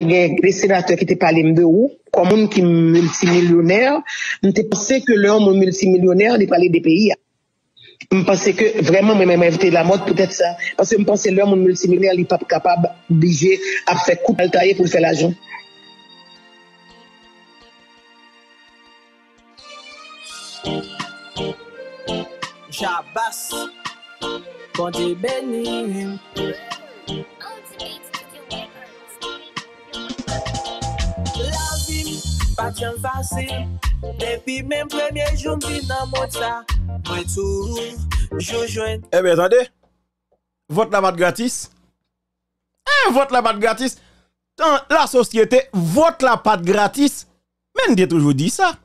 Gen, gresenate ki te pale mbe ou, komoun ki multimilyoner, mte pase ke lèm ou multimilyoner li pale de peyi. Mme pase ke, vreman mè mè mè evite la mod, pou tèp sa, pase mme pase lèm ou multimilyoner li pape kapab bije ap fè koup al taye pou fè la joun. Javass, kondi beni, mbe, fasil Depi men premye joun Bin nan mot sa Mwen tou eh tande Vot la bat gratis Eh, vot la patte gratis tant la société vote la patte gratis Men de toujours dit ça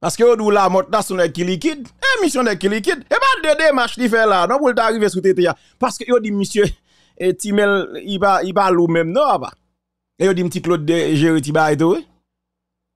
Parce que nous la mot là qui liquide Émission eh, qui liquide Et eh pas ben, de démarche qui fait là Non pour t'arriver sous ya. Parce que yo dit monsieur et eh, Timel il va il va même non pas. Ah bah. Et eh, yo dit petit Claude de Géry et tout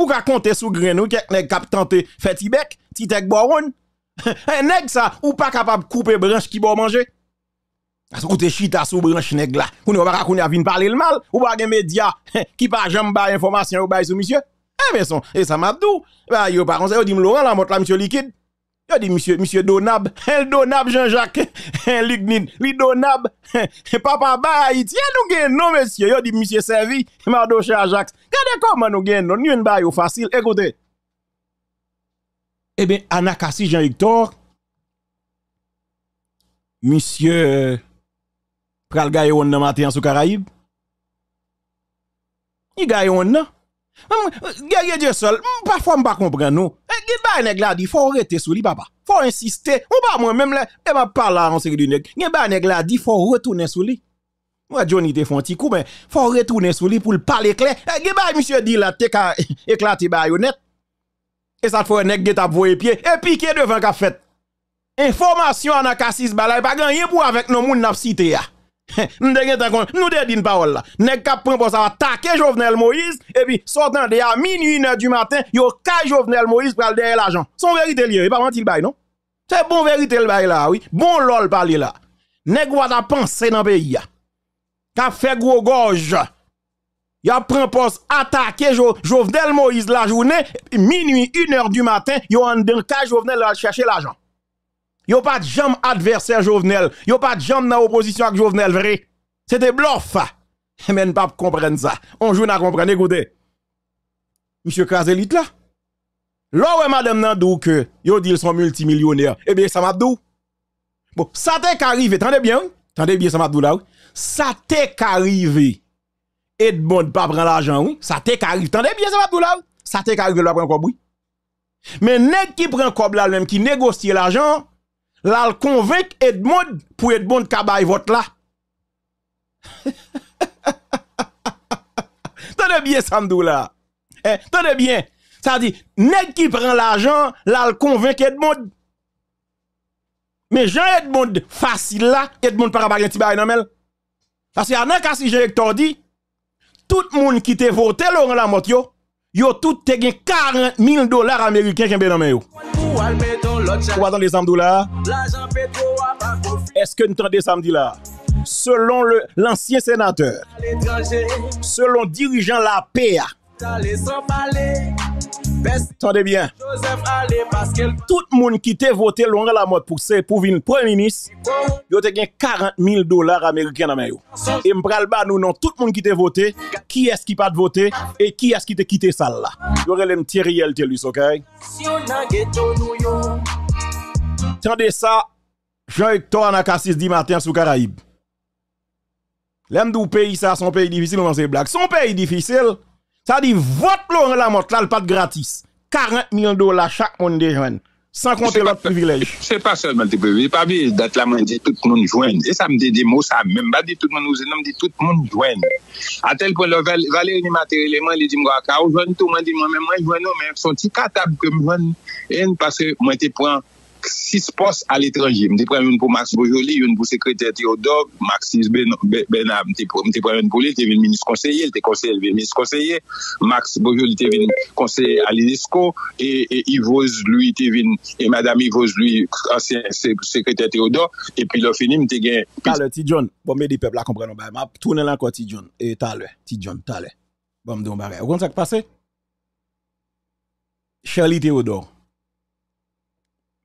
Ou ka sous grain ou qui nèg tenter fait tibek, titek boron. Un nèg ça ou pas capable couper branche qui bon manger. Parce que chita sous branche nèg là. Ou pas qu'on vinn parler le mal ou pas gen média qui pas jamais ba information ou eh, e ba monsieur. Eh bien son, et ça m'a dou. Bah yo par contre, yo dit Laurent la montre la monsieur liquide. Yo dit monsieur, monsieur Donab, el Donab Jean-Jacques, Lignin, lui Donab, papa ba tiens nous gen non monsieur, yo dit monsieur Servi, Mardoche Ajax. Regardez comment nous gagnons, nous une baille facile, écoutez. Eh bien, Anakasi Jean-Victor, monsieur euh, Pral Gayon matin sous Caraïbes, il gagne Hum, Guerrier Dieu seul, hum, parfois m'a ne nous. Et eh, bah, nèg la faut arrêter sur lui papa. Faut insister. on pas bah, moi même là, et eh, m'a pas là en série de nèg. Gay bah, nèg faut retourner sur lui. Moi Johnny te font coup mais faut retourner sur lui pour le parler clair. Eh, Gay ba monsieur dit là t'es éclaté éclater baïonnette. Et ça faut nèg qui t'a et pied et piquer devant qu'a fait. Information en a cassis balay pas gagné pour avec nos moun n'a cité nous dédine une parole là. Nèg cap prend pour ça attaquer Jovenel Moïse et puis sortant de à minuit 1 du matin, yo ka Jovenel Moïse pour derrière l'argent. Son vérité lié, pas mentir bail non. C'est bon vérité le bail là, oui. Bon lol parler là. Nèg wa ta penser dans pays là. fait gros gorge. Yo prend poste attaquer Jovenel Moïse la journée, minuit 1 heure du matin, yo en dans ka Jovenel là chercher l'argent. Yo pas de jam adversaire Jovenel. Yo pas de jam dans opposition avec Jovenel, vrai. C'était bluff. Mais ne pas comprendre ça. On joue à comprendre, écoutez. Monsieur Kazelit là. Là ouais madame Nandou que yo dit ils sont multimillionnaires. Eh bien, ça m'a dou. Bon, ça t'est arrivé, attendez bien. Attendez bien, ça m'a dou là. Oui. Ça t'est arrivé. Edmond pas prendre l'argent, oui. Ça t'est arrivé. Attendez bien, ça m'a dou là. Ça t'est arrivé, là prendre quoi, oui. Mais nèg qui prend cob là même qui négocie l'argent, là convainc Edmond pour Edmond Kabay vote là. Tenez bien Samdou là. Eh, Tenez bien. Ça dit nèg qui prend l'argent, là le Edmond. Mais Jean Edmond facile là, Edmond pas bagarre Parce que si j'ai Hector dit tout le monde qui te voté Laurent Lamotte yo, yo tout te gen 40 000 dollars américains qui dans yo dans les samedi là Est-ce que nous entendez samedi là Selon l'ancien sénateur, selon dirigeant la PA, ah. Tendez bien. Tout le monde qui t'a voté loin la mode pour se pour venir premier ministre, Il a gagné 40 000 dollars américains dans main Et m'bral nous non tout le monde qui t'a voté, qui est-ce qui pas voté et qui est-ce qui t'a quitté ça là. Thierry Eltelus, OK? Si on Tende sa, jen ek to an ak asis di maten sou karaib. Lèm dou peyi sa, son peyi difisil ou nan se blak. Son peyi difisil, sa di vot lò an la mot, lal pat gratis. 40 milyon do la chak moun de jwen. San kontelot privilej. Se pa se, mwen te pevi. Se pa vi, dat la mwen di, tout moun jwen. Se sa mwen de di mou, sa mwen ba di tout moun ouzen, nan mwen di tout moun jwen. Atel pou lò valer ni materi leman, li di mwa akar ou jwen tou, mwen di mwen, mwen jwen nou, mwen son ti katab ke Si spos al etranji, mte premen pou Max Bojoli, yon pou sekreter Theodore, Maxis Benab, mte premen pou li, te ven minis konseye, lte konseye lve minis konseye, Max Bojoli te ven konseye al isko, e i voze lui, te ven, e madame i voze lui, sekreter Theodore, e pi lò fini mte gen...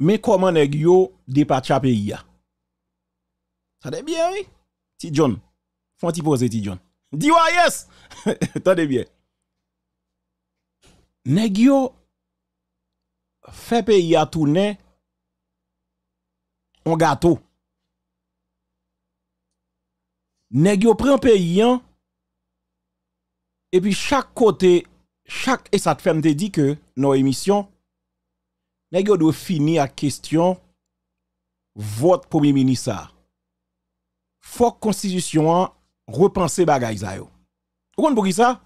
mais comment nèg yo dépatcha pays ya ça de bien oui ti John font ti poser ti John dis wa yes attendez bien nèg fait pays à tourner un gâteau nèg prend pays et puis chaque côté chaque et ça te fait me dit que nos émissions et vous doit finir la question vote premier ministre Il Faut constitution repenser bagay ça yo. Vous comprenez ça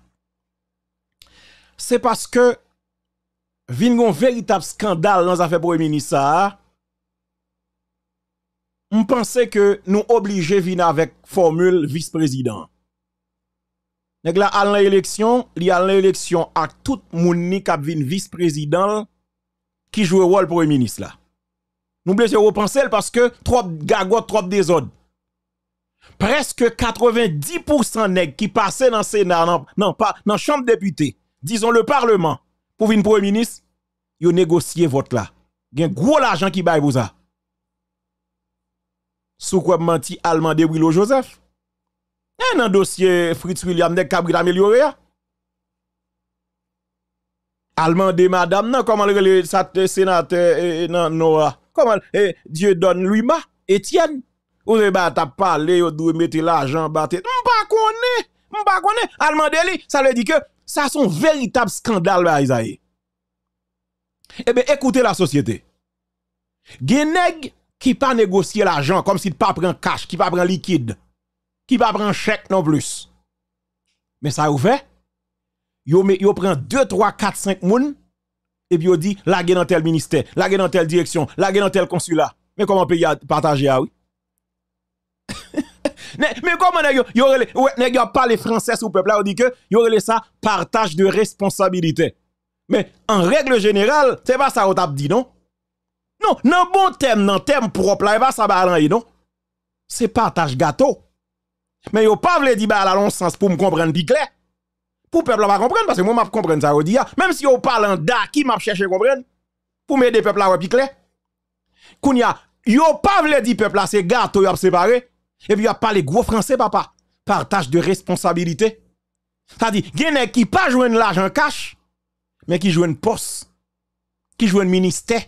C'est parce que vin un véritable scandale dans affaire premier ministre On pensait que nous obligés venir avec formule vice-président. Nèg la à l'élection, li à l'élection à tout le ni k'ap vin vice-président qui joue le rôle pour le ministre là. Nous blessons repenser parce que trop gagot, trop désordre. Presque 90% nèg qui passaient dans le Sénat, dans, non, pas, dans chambre députés, disons le Parlement, pour venir premier ministre, ils négocié votre là. Il y a gros l'argent qui baille pour ça. Sous quoi menti allemand de Joseph? Eh, le dossier Fritz William Allemande madame, non, comment le le euh, sénateur, euh, euh, non, Noah. Comment, eh, Dieu donne lui ma, Étienne. Ou bah, t'as parlé, ou de mettre l'argent, bah, m'pa connaît, m'pa connaît. Allemande li, ça veut dire que, ça son véritable scandale, Eh bien, écoutez la société. Geneg qui pas négocier l'argent, comme s'il pas prend cash, qui pas prend liquide, qui pas prend chèque non plus. Mais ça ouvert? yo, yo prend 2, 3, 4, 5 moun, et puis yo dit, la dans tel ministère, la dans telle direction, la dans tel consulat. Mais comment pays a partagé ah oui? mais comment nèg yo nèg yo français sous peuple là on dit que yo ça partage de responsabilité. Mais en règle générale, c'est pas ça qu'on t'a dit non Non, non bon thème, non thème propre là, pas ça ba non C'est partage gâteau. Mais yo pas vle dire ba bah, la sens pour me comprendre plus clair. Pour peuple va comprendre parce que moi m'a comprendre ça dit même si on parle en da qui m'a cherché comprendre pour m'aider peuple là plus clair. Kounya yo pas vle dit peuple là c'est gâteau a séparé et puis y a parlé gros français papa partage de responsabilité. Ça dit a qui pas joindre l'argent cash mais qui une poste qui un ministère